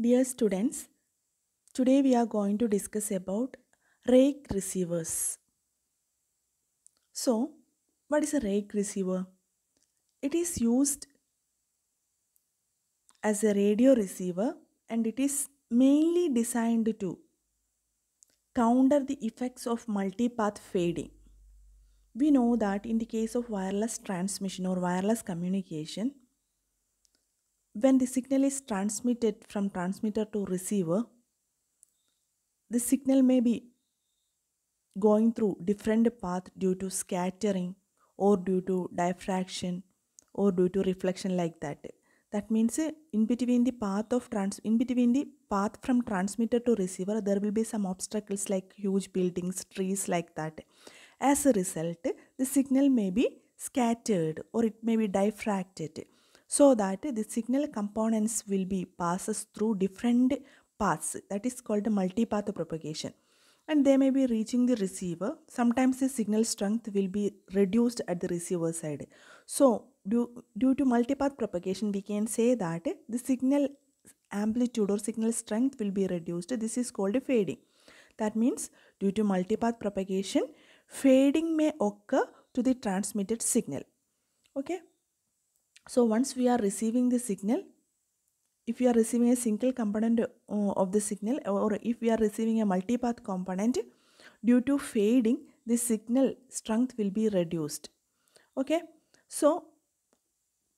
Dear students, today we are going to discuss about rake receivers. So, what is a rake receiver? It is used as a radio receiver and it is mainly designed to counter the effects of multipath fading. We know that in the case of wireless transmission or wireless communication, when the signal is transmitted from transmitter to receiver, the signal may be going through different path due to scattering or due to diffraction or due to reflection like that. That means in between the path of trans in between the path from transmitter to receiver, there will be some obstacles like huge buildings, trees like that. As a result, the signal may be scattered or it may be diffracted so that the signal components will be passes through different paths that is called multipath propagation and they may be reaching the receiver sometimes the signal strength will be reduced at the receiver side so due, due to multipath propagation we can say that the signal amplitude or signal strength will be reduced this is called fading that means due to multipath propagation fading may occur to the transmitted signal okay so once we are receiving the signal, if we are receiving a single component uh, of the signal or if we are receiving a multipath component, due to fading, the signal strength will be reduced. Okay, so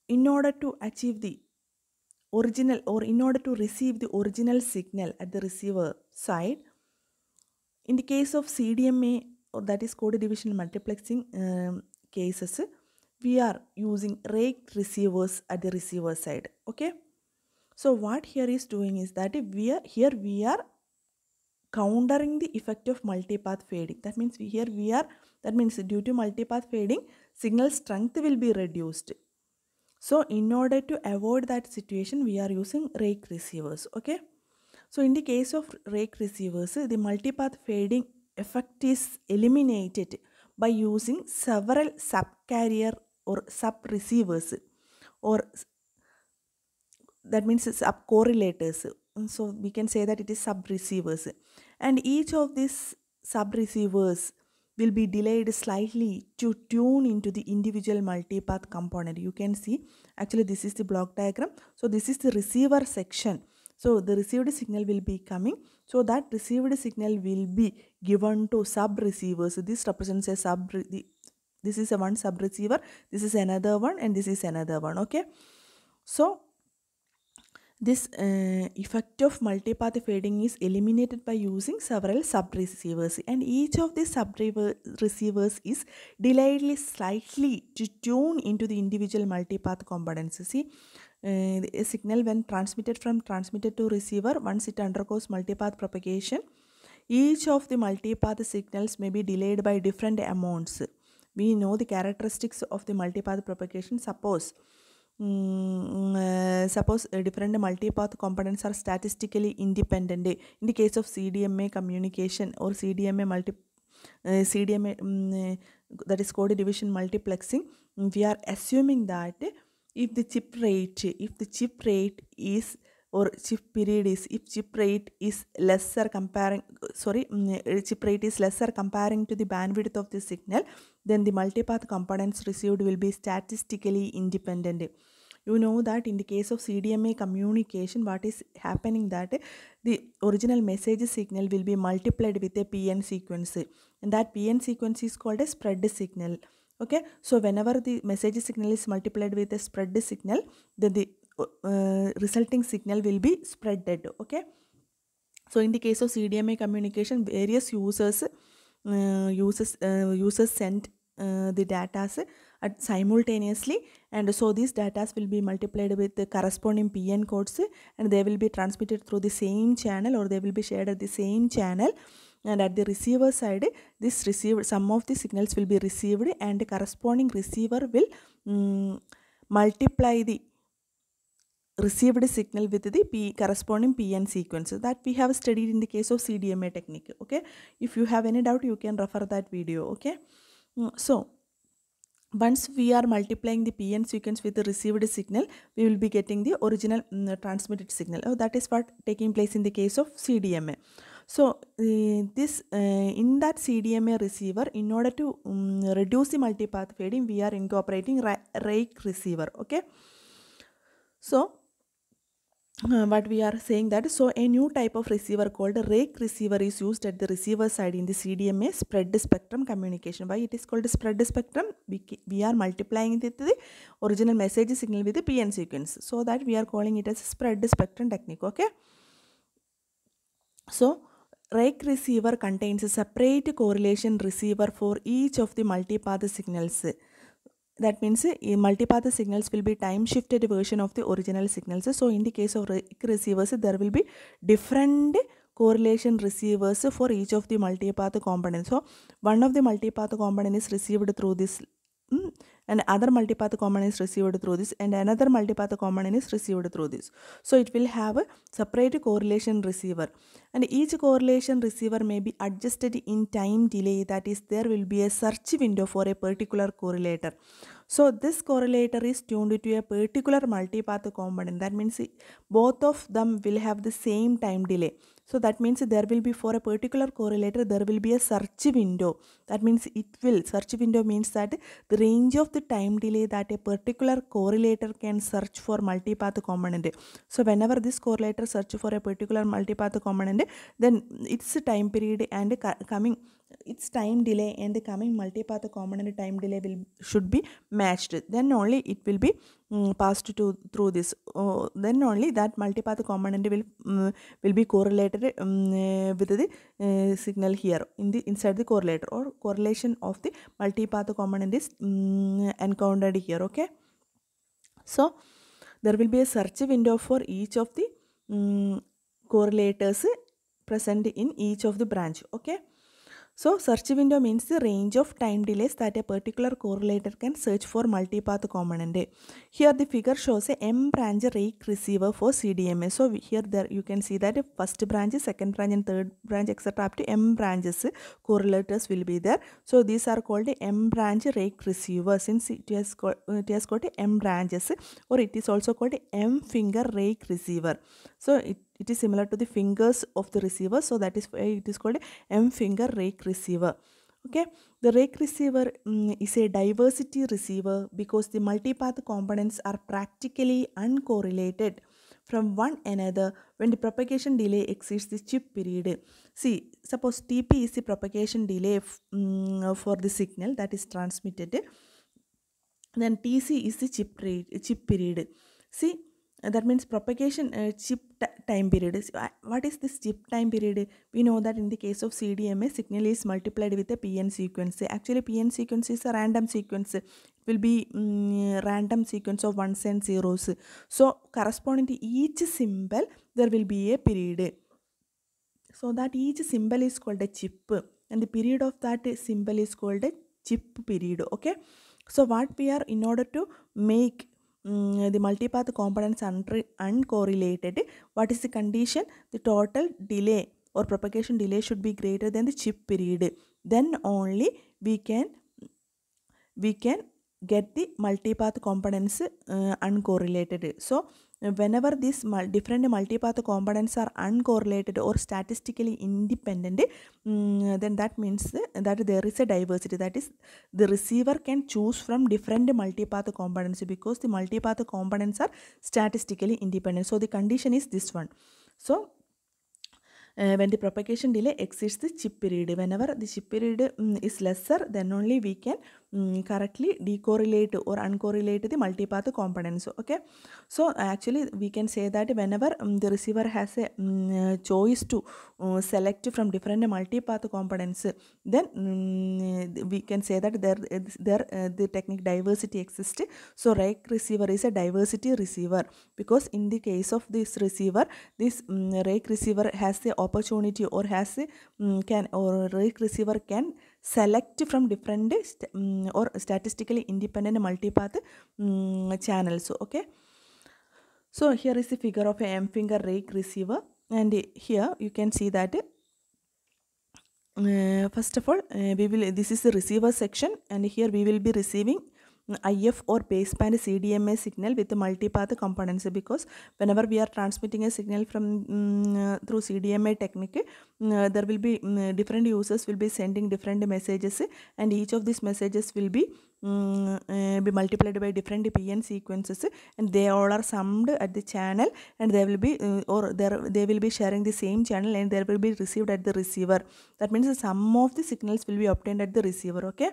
in order to achieve the original or in order to receive the original signal at the receiver side, in the case of CDMA or that is code division multiplexing um, cases, we are using rake receivers at the receiver side okay so what here is doing is that we are here we are countering the effect of multipath fading that means we here we are that means due to multipath fading signal strength will be reduced so in order to avoid that situation we are using rake receivers okay so in the case of rake receivers the multipath fading effect is eliminated by using several subcarrier or sub receivers or that means sub correlators so we can say that it is sub receivers and each of these sub receivers will be delayed slightly to tune into the individual multipath component you can see actually this is the block diagram so this is the receiver section so the received signal will be coming. So that received signal will be given to sub receivers. This represents a sub the this is a one sub receiver this is another one and this is another one okay so this uh, effect of multipath fading is eliminated by using several sub receivers and each of these sub receivers is delayed slightly to tune into the individual multipath components see uh, a signal when transmitted from transmitter to receiver once it undergoes multipath propagation each of the multipath signals may be delayed by different amounts we know the characteristics of the multipath propagation suppose Mm, uh, suppose uh, different multipath components are statistically independent in the case of cdma communication or cdma multi uh, cdma um, mm, uh, that is code division multiplexing we are assuming that if the chip rate if the chip rate is or chip period is if chip rate is lesser comparing sorry um, chip rate is lesser comparing to the bandwidth of the signal then the multipath components received will be statistically independent you know that in the case of CDMA communication what is happening that the original message signal will be multiplied with a PN sequence and that PN sequence is called a spread signal okay so whenever the message signal is multiplied with a spread signal then the uh, resulting signal will be spreaded okay so in the case of CDMA communication various users uh, uses uh, users send uh, the datas at uh, simultaneously and so these datas will be multiplied with the corresponding PN codes and they will be transmitted through the same channel or they will be shared at the same channel and at the receiver side this received some of the signals will be received and the corresponding receiver will um, multiply the received signal with the P corresponding PN sequence that we have studied in the case of CDMA technique okay if you have any doubt you can refer that video okay Mm, so once we are multiplying the PN sequence with the received signal, we will be getting the original um, transmitted signal. Oh, that is what taking place in the case of CDMA. So uh, this uh, in that CDMA receiver, in order to um, reduce the multipath fading, we are incorporating rake receiver. Okay. So uh, what we are saying that so a new type of receiver called rake receiver is used at the receiver side in the CDMA spread spectrum communication why it is called spread spectrum we, we are multiplying the the original message signal with the PN sequence so that we are calling it as spread spectrum technique okay so rake receiver contains a separate correlation receiver for each of the multipath signals that means eh, multipath signals will be time shifted version of the original signals so in the case of receivers there will be different correlation receivers for each of the multipath components so one of the multipath component is received through this and other multipath common is received through this and another multipath common is received through this. So it will have a separate correlation receiver and each correlation receiver may be adjusted in time delay that is there will be a search window for a particular correlator. So this correlator is tuned to a particular multipath component. That means both of them will have the same time delay. So that means there will be for a particular correlator, there will be a search window. That means it will, search window means that the range of the time delay that a particular correlator can search for multipath component. So whenever this correlator search for a particular multipath component, then its time period and coming its time delay and the coming multipath component time delay will should be matched then only it will be um, passed to through this uh, then only that multipath component will um, will be correlated um, uh, with the uh, signal here in the inside the correlator or correlation of the multipath component is encountered here okay so there will be a search window for each of the correlators present in each of the branch okay So search window means the range of time delays that a particular correlator can search for multipath component. Here the figure shows a M branch rake receiver for CDMA. So here there you can see that first branch, second branch and third branch etc. up to M branches correlators will be there. So these are called M branch rake receiver since it has, got, it has got M branches or it is also called M finger rake receiver. So it it is similar to the fingers of the receiver so that is why it is called m finger rake receiver okay the rake receiver um, is a diversity receiver because the multipath components are practically uncorrelated from one another when the propagation delay exceeds the chip period see suppose tp is the propagation delay um, for the signal that is transmitted then tc is the chip chip period see that means propagation uh, chip time period is uh, what is this chip time period we know that in the case of cdma signal is multiplied with a pn sequence actually pn sequence is a random sequence it will be um, random sequence of ones and zeros so corresponding to each symbol there will be a period so that each symbol is called a chip and the period of that symbol is called a chip period okay so what we are in order to make the multipath components unre- uncorrelated, what is the condition? The total delay or propagation delay should be greater than the chip period. Then only we can we can get the multipath components uh, uncorrelated. So whenever these different multipath components are uncorrelated or statistically independent um, then that means that there is a diversity that is the receiver can choose from different multipath components because the multipath components are statistically independent so the condition is this one so uh, when the propagation delay exceeds the chip period whenever the chip period um, mm, is lesser then only we can correctly decorrelate or uncorrelate the multipath components okay so actually we can say that whenever um, the receiver has a um, uh, choice to uh, select from different multipath components then um, we can say that there uh, there uh, the technique diversity exists so rake receiver is a diversity receiver because in the case of this receiver this um, rake receiver has the opportunity or has a, um, can or rake receiver can select from different st um, or statistically independent multipath um, channels okay so here is the figure of a m finger rake receiver and here you can see that uh, first of all uh, we will this is the receiver section and here we will be receiving IF or baseband CDMA signal with multipath components because whenever we are transmitting a signal from um, through CDMA technique mm, uh, there will be um, different users will be sending different messages and each of these messages will be um, uh, be multiplied by different PN sequences and they all are summed at the channel and they will be uh, or there they will be sharing the same channel and they will be received at the receiver that means the sum of the signals will be obtained at the receiver okay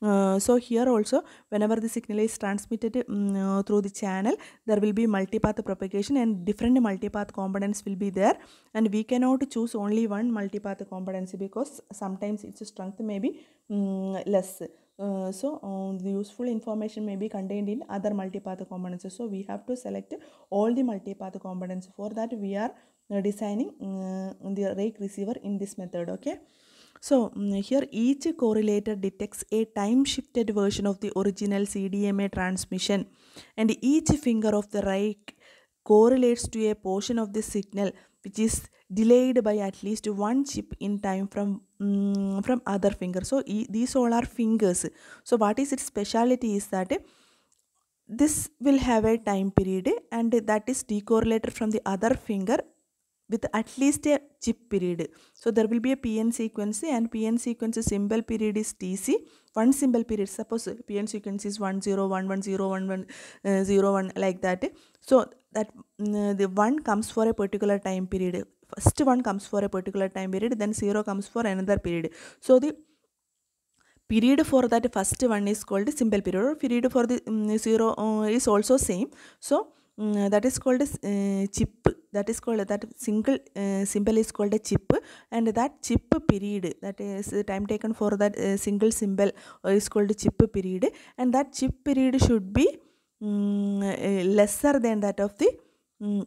uh, so here also whenever the signal is transmitted um, through the channel there will be multipath propagation and different multipath components will be there and we cannot choose only one multipath component because sometimes its strength may be um, less. Uh, so um, the useful information may be contained in other multipath components so we have to select all the multipath components for that we are designing uh, the rake receiver in this method okay so mm, here each correlator detects a time shifted version of the original CDMA transmission and each finger of the right correlates to a portion of the signal which is delayed by at least one chip in time from um, from other finger so e these all are fingers so what is its speciality is that this will have a time period and that is decorrelated from the other finger with at least a chip period. So there will be a PN sequence and PN sequence symbol period is TC. One symbol period, suppose PN sequence is one zero one one zero one one uh, zero one like that. So that mm, uh, the 1 comes for a particular time period. First one comes for a particular time period, then 0 comes for another period. So the period for that first one is called symbol period period for the mm, 0 uh, is also same. So mm, that is called as, chip that is called that single uh, symbol is called a chip and that chip period that is the time taken for that uh, single symbol is called chip period and that chip period should be um, lesser than that of the um,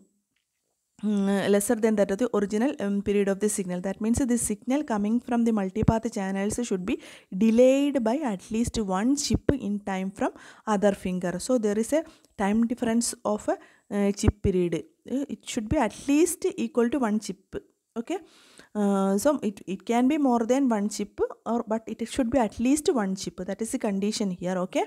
lesser than that of the original um, period of the signal. That means the signal coming from the multipath channels should be delayed by at least one chip in time from other finger. So there is a time difference of a uh, chip period. Uh, it should be at least equal to one chip. Okay. Uh, so it, it can be more than one chip or but it should be at least one chip. That is the condition here. Okay.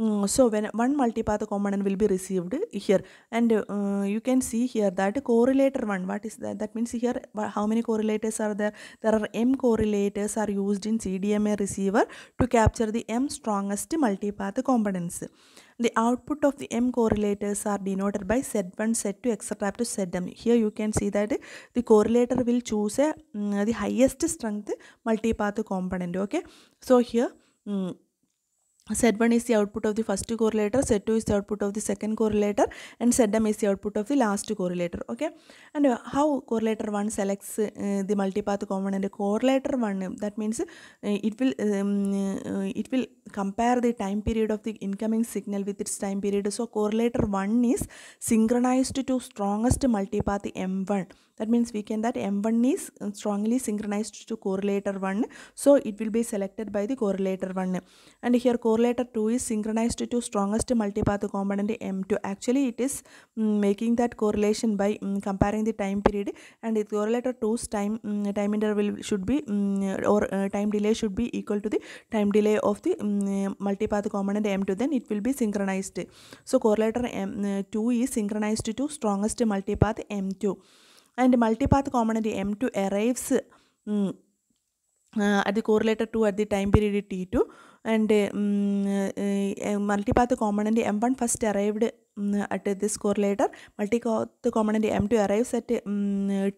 Mm, so when one multipath component will be received here and uh, you can see here that correlator one what is that that means here how many correlators are there there are m correlators are used in cdma receiver to capture the m strongest multipath components the output of the M correlators are denoted by Z1, Z2, etc. up to Zm. Here you can see that the correlator will choose a, um, the highest strength multipath component. Okay. So here um, Set one is the output of the first correlator, set 2 is the output of the second correlator and set Zm is the output of the last correlator. Okay. And uh, how correlator 1 selects uh, the multipath component correlator 1 that means uh, it will um, uh, it will compare the time period of the incoming signal with its time period. So correlator 1 is synchronized to strongest multipath M1 that means we can that m1 is uh, strongly synchronized to correlator 1 so it will be selected by the correlator 1 and here correlator 2 is synchronized to strongest multipath component m2 actually it is um, making that correlation by um, comparing the time period and the correlator 2's time um, time interval should be or uh, time delay should be equal to the time delay of the multipath component m2 then it will be synchronized so correlator m2 uh, is synchronized to strongest multipath m2 അതിൻ്റെ multipath component M two arrives അത് correlator two at the time period T two and multipath കോമണൻ്റ് M one first arrived at this correlator കോത്ത് കോമണൻ്റ് M two arrives at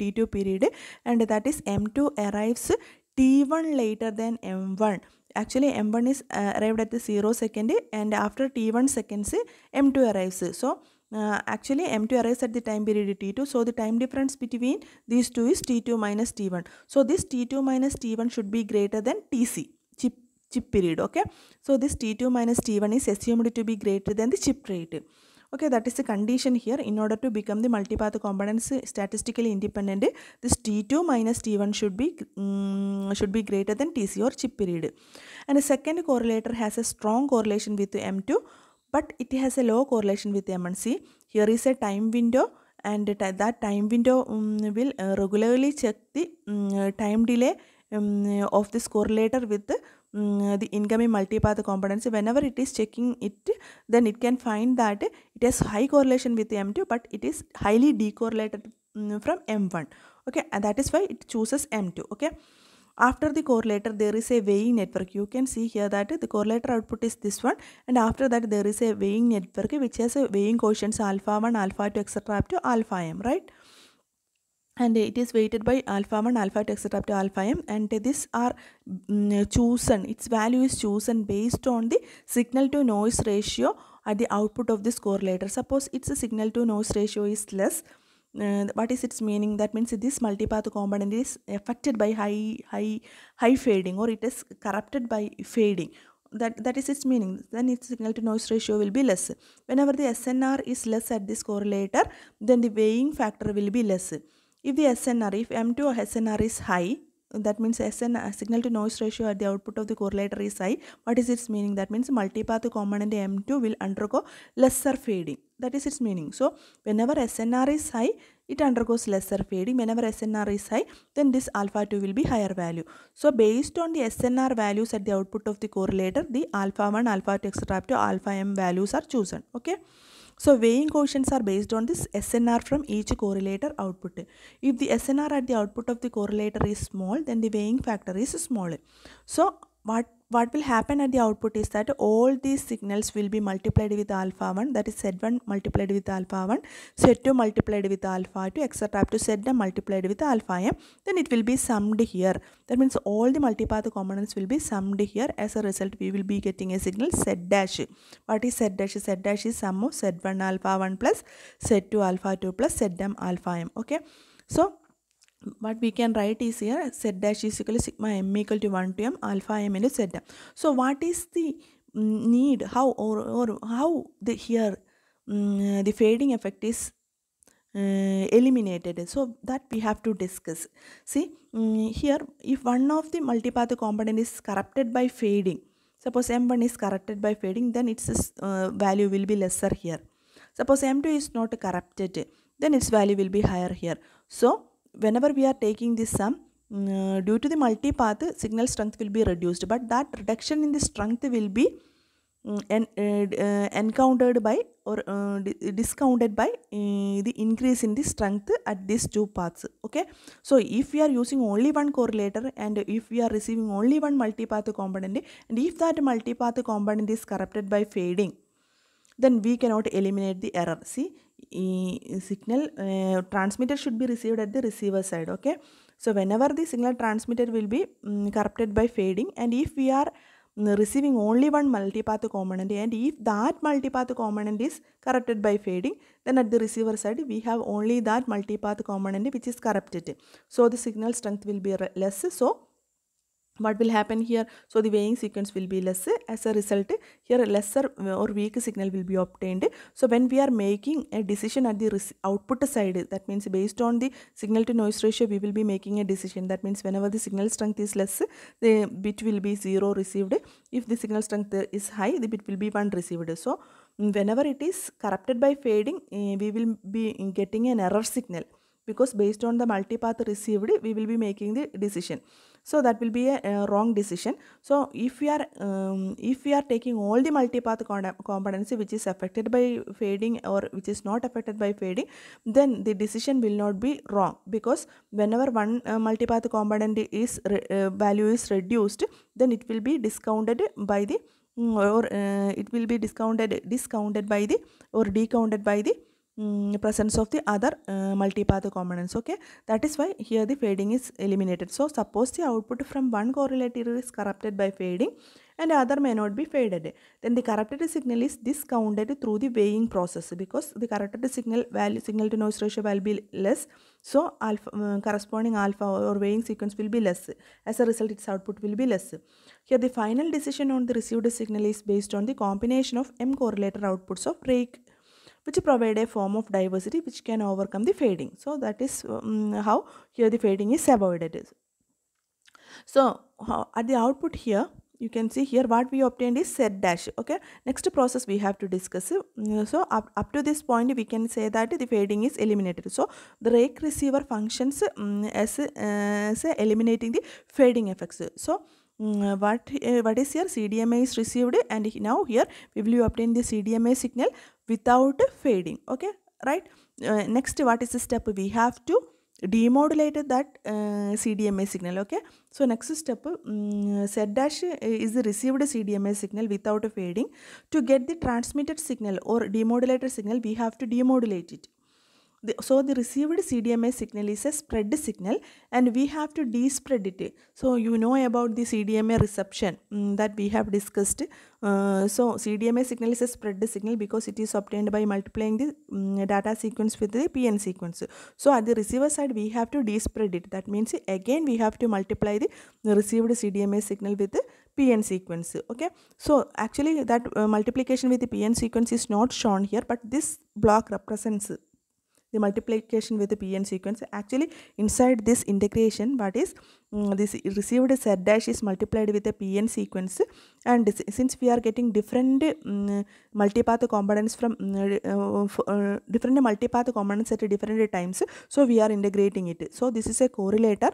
T two period and that is M two arrives T one later than M one actually M one is arrived at the zero second and after T one seconds M two arrives so uh, actually m2 arrives at the time period t2 so the time difference between these two is t2 minus t1 so this t2 minus t1 should be greater than tc chip chip period okay so this t2 minus t1 is assumed to be greater than the chip rate okay that is the condition here in order to become the multipath components uh, statistically independent uh, this t2 minus t1 should be um, should be greater than tc or chip period and a second correlator has a strong correlation with m2 but it has a low correlation with MNC. Here is a time window and that time window um, will uh, regularly check the um, time delay um, of this correlator with the, the incoming multipath components. Whenever it is checking it, then it can find that it has high correlation with M2 but it is highly decorrelated from M1. Okay, and that is why it chooses M2. Okay. After the correlator, there is a weighing network. You can see here that the correlator output is this one. And after that, there is a weighing network which has a weighing coefficients alpha 1, alpha 2, etc. up to alpha m, right? and it is weighted by alpha 1 alpha 2 etc up to alpha m and these are mm, chosen its value is chosen based on the signal to noise ratio at the output of this correlator suppose its signal to noise ratio is less uh, what is its meaning that means this multipath component is affected by high high high fading or it is corrupted by fading that that is its meaning then its signal to noise ratio will be less whenever the snr is less at this correlator then the weighing factor will be less if the snr if m2 snr is high that means SN uh, signal to noise ratio at the output of the correlator is high. What is its meaning? That means multipath component M2 will undergo lesser fading. That is its meaning. So whenever SNR is high, it undergoes lesser fading. Whenever SNR is high, then this alpha 2 will be higher value. So based on the SNR values at the output of the correlator, the alpha 1, alpha 2, etc. up to alpha m values are chosen. Okay. So weighing coefficients are based on this SNR from each correlator output. If the SNR at the output of the correlator is small, then the weighing factor is small. So what what will happen at the output is that all these signals will be multiplied with alpha 1 that is z1 multiplied with alpha 1 z2 multiplied with alpha 2 etc up to zm multiplied with alpha m then it will be summed here that means all the multipath components will be summed here as a result we will be getting a signal z dash what is z dash z dash is sum of z1 alpha 1 plus z2 alpha 2 plus zm alpha m okay so what we can write is here z dash is equal to sigma m equal to 1 to m alpha m into z so what is the mm, need how or, or how the here um, the fading effect is uh, eliminated so that we have to discuss see um, here if one of the multipath component is corrupted by fading suppose m1 is corrupted by fading then its uh, value will be lesser here suppose m2 is not corrupted then its value will be higher here so whenever we are taking this sum, mm, uh, due to the multipath, signal strength will be reduced. But that reduction in the strength will be um, en uh, uh, encountered by or uh, discounted by uh, the increase in the strength at these two paths. Okay. So, if we are using only one correlator and if we are receiving only one multipath component and if that multipath component is corrupted by fading, then we cannot eliminate the error see e signal uh, transmitter should be received at the receiver side okay so whenever the signal transmitted will be um, corrupted by fading and if we are mm, receiving only one multipath component and if that multipath component is corrupted by fading then at the receiver side we have only that multipath component which is corrupted so the signal strength will be less so what will happen here so the weighing sequence will be less as a result here a lesser uh, or weak signal will be obtained so when we are making a decision at the output side that means based on the signal to noise ratio we will be making a decision that means whenever the signal strength is less the bit will be 0 received if the signal strength is high the bit will be 1 received so whenever it is corrupted by fading eh, we will be getting an error signal because based on the multipath received we will be making the decision so that will be a, a wrong decision so if we are um, if we are taking all the multipath competency which is affected by fading or which is not affected by fading then the decision will not be wrong because whenever one uh, multipath component is uh, value is reduced then it will be discounted by the mm, or uh, it will be discounted discounted by the or decounted by the um, presence of the other uh, multipath components okay that is why here the fading is eliminated so suppose the output from one correlator is corrupted by fading and other may not be faded then the corrupted signal is discounted through the weighing process because the corrupted signal value signal to noise ratio will be less so alpha uh, corresponding alpha or weighing sequence will be less as a result its output will be less here the final decision on the received signal is based on the combination of m correlator outputs of rake which provide a form of diversity which can overcome the fading. So that is um, how here the fading is avoided. So how, at the output here, you can see here what we obtained is set dash okay next process we have to discuss uh, so up, up to this point we can say that the fading is eliminated so the rake receiver functions um, as, uh, as eliminating the fading effects so Mm, uh, what uh, what is here cdma is received and now here we will obtain the cdma signal without fading okay right uh, next what is the step we have to demodulate that uh, cdma signal okay so next step um, z dash uh, is the received cdma signal without fading to get the transmitted signal or demodulated signal we have to demodulate it the, so the received CDMA signal is a spread signal and we have to despread it. So you know about the CDMA reception um, that we have discussed. Uh, so CDMA signal is a spread signal because it is obtained by multiplying the um, data sequence with the PN sequence. So at the receiver side we have to despread it. That means again we have to multiply the mm, received CDMA signal with the PN sequence. Okay. So actually that uh, multiplication with the PN sequence is not shown here but this block represents the multiplication with the pn sequence actually inside this integration what is um, this received z dash is multiplied with the pn sequence and since we are getting different um, multipath components from mm, uh, uh, different multipath components at different times so we are integrating it so this is a correlator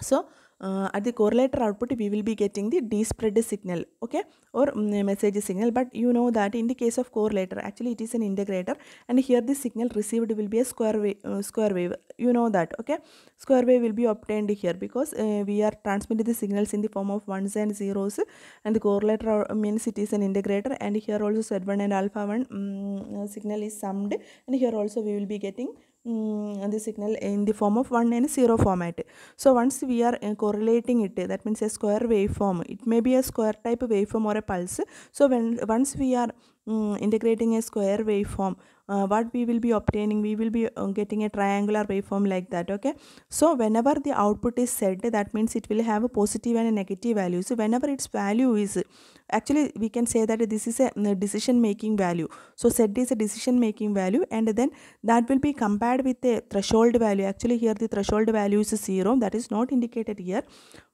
so uh, at the correlator output we will be getting the despread signal okay or um, message signal but you know that in the case of correlator actually it is an integrator and here the signal received will be a square wave uh, square wave you know that okay square wave will be obtained here because uh, we are transmitting the signals in the form of ones and zeros and the correlator uh, means it is an integrator and here also z1 and alpha 1 um, signal is summed and here also we will be getting the signal in the form of 1 and 0 format. So once we are uh, correlating it, that means a square waveform. It may be a square type waveform or a pulse. So when once we are um, integrating a square waveform, uh, what we will be obtaining, we will be uh, getting a triangular waveform like that, okay. So whenever the output is set, that means it will have a positive and a negative value. So whenever its value is actually we can say that this is a mm, decision making value so z is a decision making value and then that will be compared with the threshold value actually here the threshold value is 0 that is not indicated here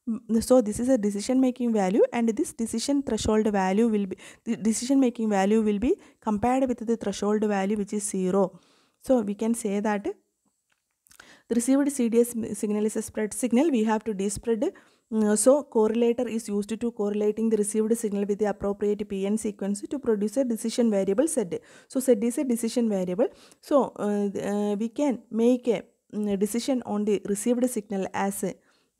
mm, so this is a decision making value and this decision threshold value will be the decision making value will be compared with the threshold value which is 0 so we can say that the received cds signal is a spread signal we have to despread Mm, uh, so, correlator is used to correlating the received signal with the appropriate PN sequence to produce a decision variable Z. So, Z is a decision variable. So, uh, uh, we can make mm, a decision on the received signal as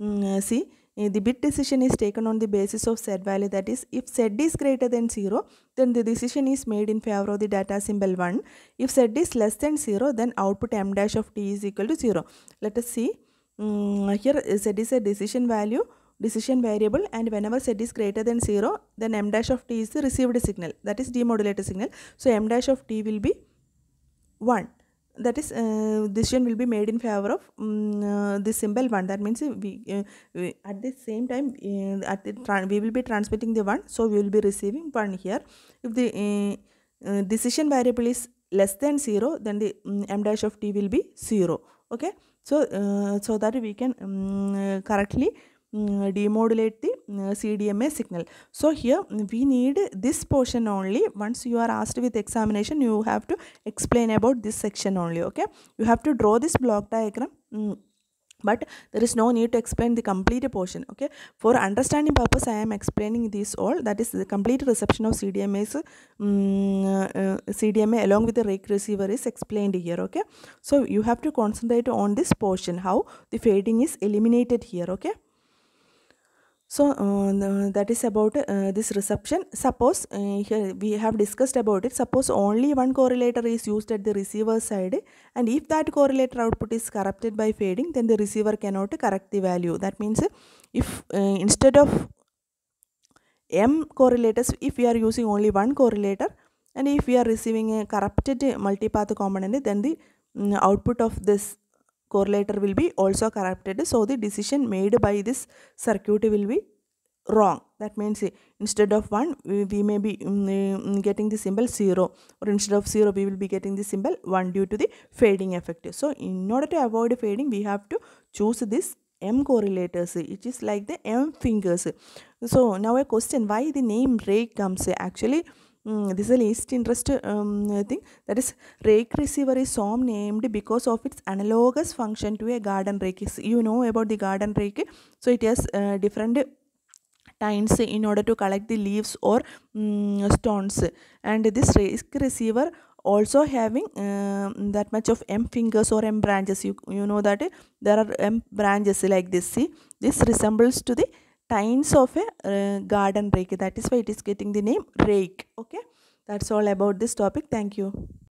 mm, uh, see uh, the bit decision is taken on the basis of z value that is if z is greater than 0 then the decision is made in favor of the data symbol 1 if z is less than 0 then output m dash of t is equal to 0 let us see um, here z is a decision value decision variable and whenever z is greater than 0 then m dash of t is the received signal that is demodulated signal so m dash of t will be 1 that is uh, decision will be made in favor of um, uh, this symbol 1 that means we, uh, we at the same time uh, at the we will be transmitting the 1 so we will be receiving 1 here if the uh, uh, decision variable is less than 0 then the um, m dash of t will be 0 okay so so that we can um, correctly demodulate the CDMA signal. So here we need this portion only. Once you are asked with examination, you have to explain about this section only. Okay, you have to draw this block diagram. but there is no need to explain the complete portion okay for understanding purpose i am explaining this all that is the complete reception of cdmas um, uh, cdma along with the rake receiver is explained here okay so you have to concentrate on this portion how the fading is eliminated here okay so uh, that is about uh, this reception suppose uh, here we have discussed about it suppose only one correlator is used at the receiver side and if that correlator output is corrupted by fading then the receiver cannot correct the value that means if uh, instead of m correlators if we are using only one correlator and if we are receiving a corrupted multipath component then the mm, output of this correlator will be also corrupted. So the decision made by this circuit will be wrong that means instead of 1 we, may be mm, mm, getting the symbol 0 or instead of 0 we will be getting the symbol 1 due to the fading effect so in order to avoid fading we have to choose this m correlators it is like the m fingers so now a question why the name ray comes actually Hmm, this is the least interest um, thing that is rake receiver is so named because of its analogous function to a garden rake you know about the garden rake so it has uh, different tines in order to collect the leaves or um, stones and this rake receiver also having uh, that much of m fingers or m branches you you know that uh, there are m branches like this see this resembles to the tines of a uh, garden rake that is why it is getting the name rake okay that's all about this topic thank you